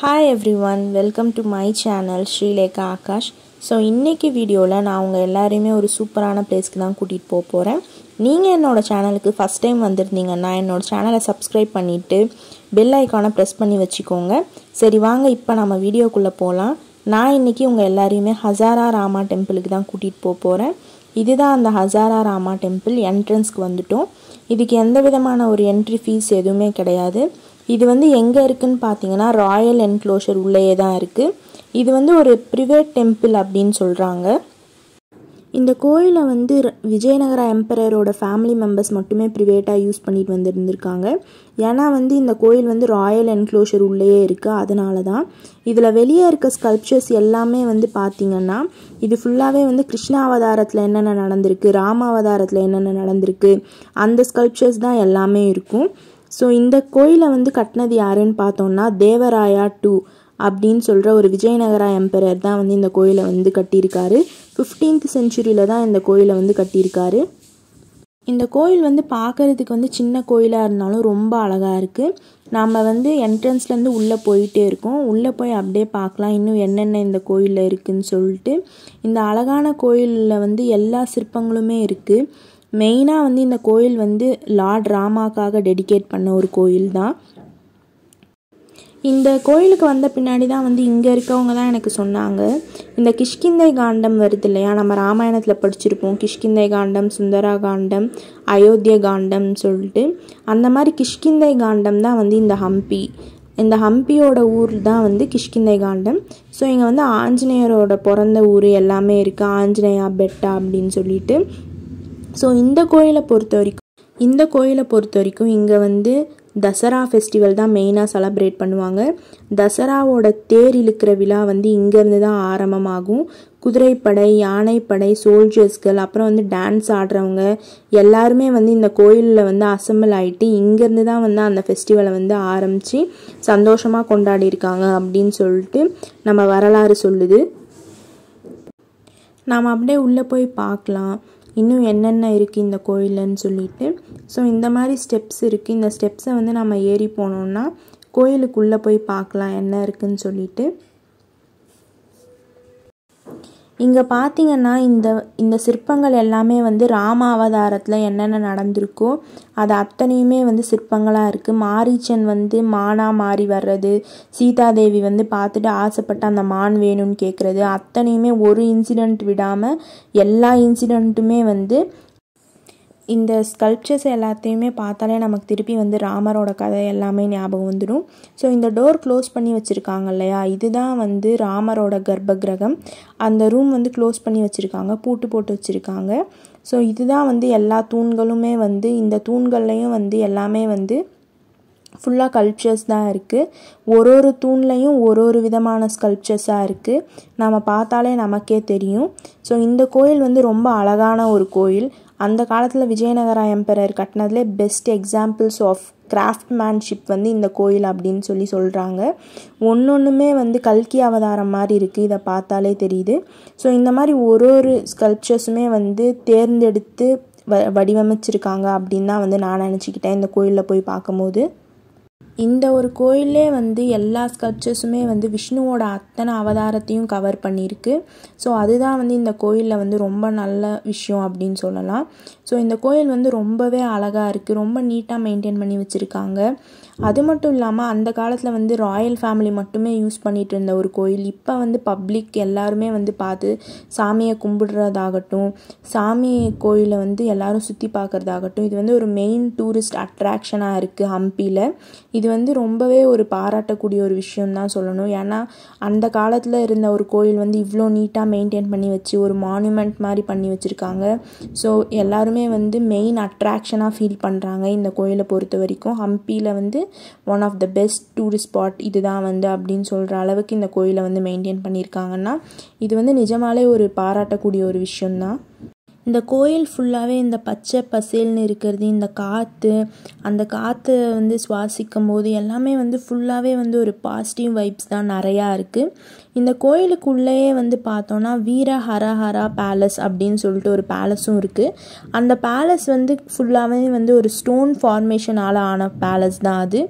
hi everyone welcome to my channel Srilekha Akash so இன்றைக்கி வீடியோவில் நான் உங்கள் எல்லாரையுமே ஒரு சூப்பரான பிளேஸ்க்கு தான் கூட்டிகிட்டு போக போகிறேன் நீங்கள் என்னோடய சேனலுக்கு ஃபஸ்ட் டைம் வந்திருந்தீங்கன்னா என்னோடய சேனலை சப்ஸ்கிரைப் பண்ணிவிட்டு பெல் ஐக்கானை ப்ரெஸ் பண்ணி வச்சுக்கோங்க சரி வாங்க இப்போ நம்ம வீடியோக்குள்ளே போகலாம் நான் இன்றைக்கி உங்கள் எல்லாரையுமே ஹசாரா ராமா டெம்பிளுக்கு தான் கூட்டிகிட்டு போக போகிறேன் இதுதான் அந்த ஹசாரா ராமா டெம்பிள் என்ட்ரன்ஸ்க்கு வந்துட்டோம் இதுக்கு எந்த விதமான ஒரு என்ட்ரி ஃபீஸ் எதுவுமே கிடையாது இது வந்து எங்கே இருக்குதுன்னு பார்த்தீங்கன்னா ராயல் என்க்ளோஷர் உள்ளேயே தான் இருக்குது இது வந்து ஒரு ப்ரிவேட் டெம்பிள் அப்படின்னு சொல்கிறாங்க இந்த கோயிலை வந்து விஜயநகர எம்பரரோட ஃபேமிலி மெம்பர்ஸ் மட்டுமே ப்ரிவேட்டாக யூஸ் பண்ணிட்டு வந்துருந்துருக்காங்க ஏன்னா வந்து இந்த கோயில் வந்து ராயல் என்க்ளோஷர் உள்ளேயே இருக்குது அதனால தான் இதில் வெளியே இருக்க ஸ்கல்ப்சர்ஸ் எல்லாமே வந்து பார்த்திங்கன்னா இது ஃபுல்லாகவே வந்து கிருஷ்ணா அவதாரத்தில் என்னென்ன நடந்திருக்கு ராம அவதாரத்தில் என்னென்ன நடந்திருக்கு அந்த ஸ்கல்ப்சர்ஸ் தான் எல்லாமே இருக்கும் ஸோ இந்த கோயிலை வந்து கட்டினது யாருன்னு பார்த்தோம்னா தேவராயா டூ அப்படின்னு சொல்கிற ஒரு விஜயநகரா எம்பரர் தான் வந்து இந்த கோயிலை வந்து கட்டியிருக்காரு ஃபிஃப்டீன்த் செஞ்சுரியில் தான் இந்த கோயிலை வந்து கட்டியிருக்காரு இந்த கோயில் வந்து பார்க்குறதுக்கு வந்து சின்ன கோயிலாக இருந்தாலும் ரொம்ப அழகாக இருக்குது நாம் வந்து என்ட்ரன்ஸ்லேருந்து உள்ளே போயிட்டே இருக்கோம் உள்ளே போய் அப்படியே பார்க்கலாம் இன்னும் என்னென்ன இந்த கோயிலில் இருக்குதுன்னு சொல்லிட்டு இந்த அழகான கோயிலில் வந்து எல்லா சிற்பங்களுமே இருக்குது மெயினாக வந்து இந்த கோயில் வந்து லார்ட் ராமாக்காக டெடிகேட் பண்ண ஒரு கோயில் தான் இந்த கோயிலுக்கு வந்த பின்னாடி தான் வந்து இங்கே இருக்கவங்க தான் எனக்கு சொன்னாங்க இந்த கிஷ்கிந்தை காண்டம் வருது இல்லையா நம்ம ராமாயணத்தில் படிச்சிருப்போம் கிஷ்கிந்தை காண்டம் சுந்தரா காண்டம் அயோத்திய காண்டம் சொல்லிட்டு அந்த மாதிரி கிஷ்கிந்தை காண்டம் தான் வந்து இந்த ஹம்பி இந்த ஹம்பியோட ஊர் தான் வந்து கிஷ்கிந்தை காண்டம் ஸோ இங்கே வந்து ஆஞ்சநேயரோட பிறந்த ஊர் எல்லாமே இருக்குது ஆஞ்சநேயா பெட்டா அப்படின்னு சொல்லிட்டு ஸோ இந்த கோயிலை பொறுத்த வரைக்கும் இந்த கோயிலை பொறுத்த வரைக்கும் இங்கே வந்து தசரா ஃபெஸ்டிவல் தான் மெயினாக செலப்ரேட் பண்ணுவாங்க தசராவோட தேர் இழுக்கிற விழா வந்து இங்கேருந்து தான் ஆரம்பமாகும் குதிரைப்படை யானைப்படை சோல்ஜர்ஸ்கள் அப்புறம் வந்து டான்ஸ் ஆடுறவங்க எல்லாருமே வந்து இந்த கோயிலில் வந்து அசம்பிள் ஆகிட்டு இங்கேருந்து தான் வந்து அந்த ஃபெஸ்டிவலை வந்து ஆரம்பித்து சந்தோஷமாக கொண்டாடிருக்காங்க அப்படின்னு சொல்லிட்டு நம்ம வரலாறு சொல்லுது நாம் அப்படியே உள்ளே போய் பார்க்கலாம் இன்னும் என்னென்ன இருக்குது இந்த கோயிலன்னு சொல்லிட்டு ஸோ இந்த மாதிரி ஸ்டெப்ஸ் இருக்குது இந்த ஸ்டெப்ஸை வந்து நம்ம ஏறி போனோம்னா கோயிலுக்குள்ளே போய் பார்க்கலாம் என்ன இருக்குதுன்னு சொல்லிட்டு இங்கே பார்த்தீங்கன்னா இந்த இந்த சிற்பங்கள் எல்லாமே வந்து ராம அவதாரத்தில் என்னென்ன நடந்திருக்கோ அது அத்தனையுமே வந்து சிற்பங்களாக இருக்குது மாரிச்சன் வந்து மானா மாறி வர்றது சீதாதேவி வந்து பார்த்துட்டு ஆசைப்பட்டு அந்த மான் வேணும்னு கேட்குறது அத்தனையுமே ஒரு இன்சிடெண்ட் விடாமல் எல்லா இன்சிடெண்ட்டுமே வந்து இந்த ஸ்கல்ப்சர்ஸ் எல்லாத்தையுமே பார்த்தாலே நமக்கு திருப்பி வந்து ராமரோட கதை எல்லாமே ஞாபகம் வந்துடும் ஸோ இந்த டோர் க்ளோஸ் பண்ணி வச்சுருக்காங்க இல்லையா இதுதான் வந்து ராமரோட கர்ப்ப கிரகம் அந்த ரூம் வந்து க்ளோஸ் பண்ணி வச்சுருக்காங்க பூட்டு போட்டு வச்சுருக்காங்க ஸோ இதுதான் வந்து எல்லா தூண்களுமே வந்து இந்த தூண்கள்லேயும் வந்து எல்லாமே வந்து ஃபுல்லாக கல்ச்சர்ஸ் தான் இருக்குது ஒரு ஒரு தூண்லேயும் ஒரு ஒரு விதமான ஸ்கல்ப்சர்ஸாக இருக்குது நம்ம பார்த்தாலே நமக்கே தெரியும் ஸோ இந்த கோயில் வந்து ரொம்ப அழகான ஒரு கோயில் அந்த காலத்தில் விஜயநகர எம்பரர் கட்டினதுலே பெஸ்ட் எக்ஸாம்பிள்ஸ் ஆஃப் கிராஃப்ட்மேன்ஷிப் வந்து இந்த கோயில் அப்படின்னு சொல்லி சொல்கிறாங்க ஒன்று ஒன்றுமே வந்து கல்கி அவதாரம் மாதிரி இருக்குது இதை பார்த்தாலே தெரியுது ஸோ இந்த மாதிரி ஒரு ஒரு ஸ்கல்ப்சர்ஸுமே வந்து தேர்ந்தெடுத்து வ வடிவமைச்சிருக்காங்க அப்படின்னு தான் வந்து நான் நினச்சிக்கிட்டேன் இந்த கோயிலில் போய் பார்க்கும்போது இந்த ஒரு கோயிலே வந்து எல்லா ஸ்கல்ப்சர்ஸுமே வந்து விஷ்ணுவோட அத்தனை அவதாரத்தையும் கவர் பண்ணியிருக்கு ஸோ அதுதான் வந்து இந்த கோயிலில் வந்து ரொம்ப நல்ல விஷயம் அப்படின்னு சொல்லலாம் ஸோ இந்த கோயில் வந்து ரொம்பவே அழகாக இருக்குது ரொம்ப நீட்டாக மெயின்டைன் பண்ணி வச்சுருக்காங்க அது மட்டும் இல்லாமல் அந்த காலத்தில் வந்து ராயல் ஃபேமிலி மட்டுமே யூஸ் பண்ணிகிட்டு இருந்த ஒரு கோயில் இப்போ வந்து பப்ளிக் எல்லாருமே வந்து பார்த்து சாமியை கும்பிடுறதாகட்டும் சாமி கோயிலை வந்து எல்லாரும் சுற்றி பார்க்குறதாகட்டும் இது வந்து ஒரு மெயின் டூரிஸ்ட் அட்ராக்ஷனாக இருக்குது ஹம்பியில் இது வந்து ரொம்பவே ஒரு பாராட்டக்கூடிய ஒரு விஷயம் தான் சொல்லணும் ஏன்னா அந்த காலத்தில் இருந்த ஒரு கோயில் வந்து இவ்வளோ நீட்டாக மெயின்டைன் பண்ணி வச்சு ஒரு மானுமெண்ட் மாதிரி பண்ணி வச்சுருக்காங்க ஸோ எல்லாருமே வந்து மெயின் அட்ராக்ஷனாக ஃபீல் பண்ணுறாங்க இந்த கோயிலை பொறுத்த வரைக்கும் ஹம்பியில் வந்து one of the best tourist spot இதுதான் வந்து அப்படின்னு சொல்கிற அளவுக்கு இந்த கோயிலை வந்து மெயின்டைன் பண்ணியிருக்காங்கன்னா இது வந்து நிஜமாலே ஒரு பாராட்டக்கூடிய ஒரு விஷயம்தான் இந்த கோயில் ஃபுல்லாகவே இந்த பச்சை பசேல்னு இருக்கிறது இந்த காற்று அந்த காற்று வந்து சுவாசிக்கும் போது எல்லாமே வந்து ஃபுல்லாகவே வந்து ஒரு பாசிட்டிவ் வைப்ஸ் தான் நிறையா இருக்குது இந்த கோயிலுக்குள்ளேயே வந்து பார்த்தோன்னா வீர ஹரஹரா பேலஸ் அப்படின்னு சொல்லிட்டு ஒரு பேலஸும் இருக்குது அந்த பேலஸ் வந்து ஃபுல்லாகவே வந்து ஒரு ஸ்டோன் ஃபார்மேஷனால் ஆன பேலஸ் தான் அது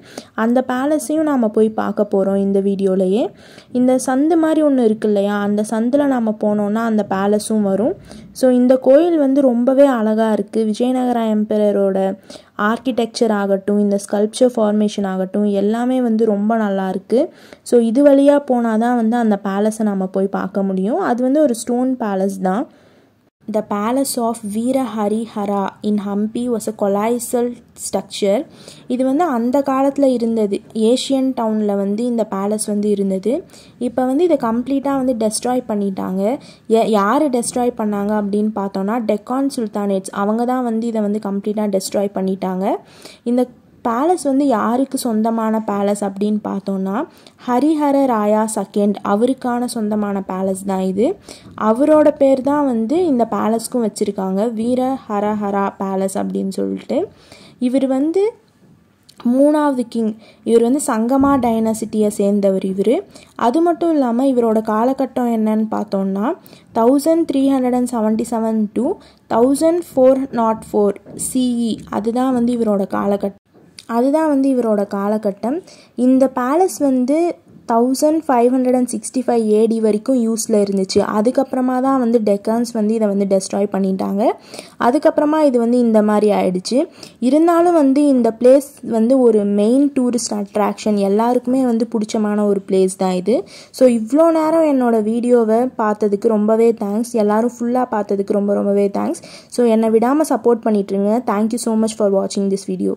அந்த பேலஸையும் நாம் போய் பார்க்க போகிறோம் இந்த வீடியோலையே இந்த சந்து மாதிரி ஒன்று இருக்கு இல்லையா அந்த சந்தில் நாம் போனோன்னா அந்த பேலஸும் வரும் ஸோ இந்த கோயில் வந்து ரொம்பவே அழகாக இருக்குது விஜயநகர எம்பரரோட ஆர்கிடெக்சர் ஆகட்டும் இந்த ஸ்கல்ப்சர் ஃபார்மேஷன் ஆகட்டும் எல்லாமே வந்து ரொம்ப நல்லா இருக்குது ஸோ இது வழியாக போனால் தான் வந்து அந்த பேலஸை நம்ம போய் பார்க்க முடியும் அது வந்து ஒரு ஸ்டோன் பேலஸ் தான் The palace of Veeraharihara in Hampi was a colossal structure இது வந்து அந்த காலத்தில் இருந்தது ஏஷியன் டவுனில் வந்து இந்த பேலஸ் வந்து இருந்தது இப்போ வந்து இதை கம்ப்ளீட்டாக வந்து டெஸ்ட்ராய் பண்ணிட்டாங்க யார் டெஸ்ட்ராய் பண்ணாங்க அப்படின்னு பார்த்தோன்னா டெக்கான் சுல்தானேட்ஸ் அவங்க தான் வந்து இதை வந்து கம்ப்ளீட்டாக டெஸ்ட்ராய் பண்ணிட்டாங்க இந்த பேலஸ் வந்து யாருக்கு சொந்தமான பேலஸ் அப்படின்னு பார்த்தோன்னா ஹரிஹர ராயா செகண்ட் அவருக்கான சொந்தமான பேலஸ் தான் இது அவரோட பேர் தான் வந்து இந்த பேலஸ்க்கும் வச்சுருக்காங்க வீர ஹரஹரா பேலஸ் அப்படின்னு சொல்லிட்டு இவர் வந்து மூணாவது கிங் இவர் வந்து சங்கமா டைனசிட்டியை சேர்ந்தவர் இவர் அது மட்டும் இல்லாமல் இவரோட காலகட்டம் என்னன்னு பார்த்தோம்னா thousand three hundred and seventy seven to thousand four nought four CE அதுதான் வந்து இவரோட காலகட்டம் அதுதான் வந்து இவரோட காலகட்டம் இந்த பேலஸ் வந்து thousand five hundred and sixty five AD வரைக்கும் யூஸில் இருந்துச்சு அதுக்கப்புறமா தான் வந்து டெக்கான்ஸ் வந்து இதை வந்து டெஸ்ட்ராய் பண்ணிட்டாங்க அதுக்கப்புறமா இது வந்து இந்த மாதிரி ஆயிடுச்சு இருந்தாலும் வந்து இந்த பிளேஸ் வந்து ஒரு மெயின் டூரிஸ்ட் அட்ராக்ஷன் எல்லாருக்குமே வந்து பிடிச்சமான ஒரு பிளேஸ் தான் இது ஸோ இவ்வளோ நேரம் என்னோடய வீடியோவை பார்த்ததுக்கு ரொம்பவே தேங்க்ஸ் எல்லோரும் ஃபுல்லாக பார்த்ததுக்கு ரொம்ப ரொம்பவே தேங்க்ஸ் ஸோ என்னை விடாமல் சப்போர்ட் பண்ணிட்டுருங்க தேங்க்யூ ஸோ மச் ஃபார் வாட்சிங் திஸ் வீடியோ